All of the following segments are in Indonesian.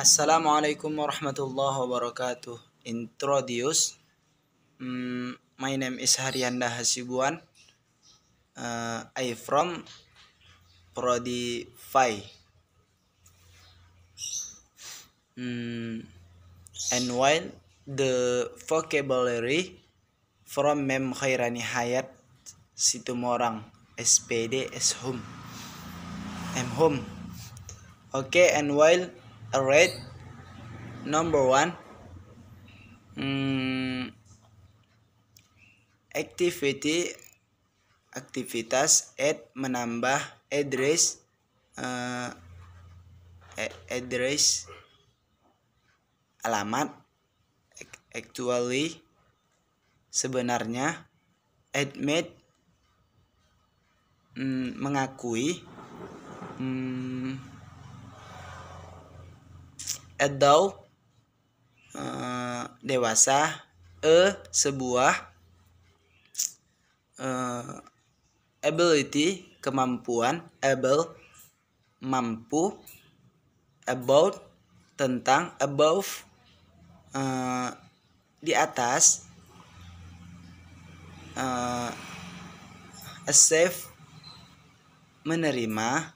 Assalamualaikum warahmatullahi wabarakatuh. Introduce. Mm, my name is Haryanda Hasibuan. Uh, I from Prodi Phi. Mm, and while the vocabulary from Mem Khairani Hayat Situmorang SPD is home. I'm home. Okay, and while Alright. Number one. Hmm, activity aktivitas add menambah address uh, address alamat actually sebenarnya admit mm, mengakui mm, adult uh, dewasa e sebuah uh, ability kemampuan able mampu about tentang above uh, di atas uh, accept menerima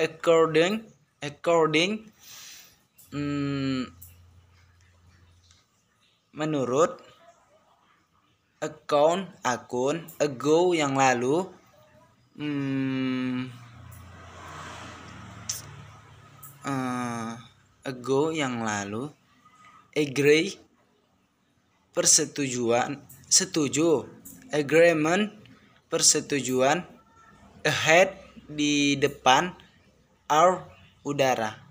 according according hmm, menurut account akun ago yang lalu hmm, uh, ago yang lalu agree persetujuan setuju agreement persetujuan ahead di depan our udara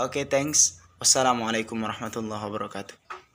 Oke, okay, thanks. Wassalamualaikum warahmatullahi wabarakatuh.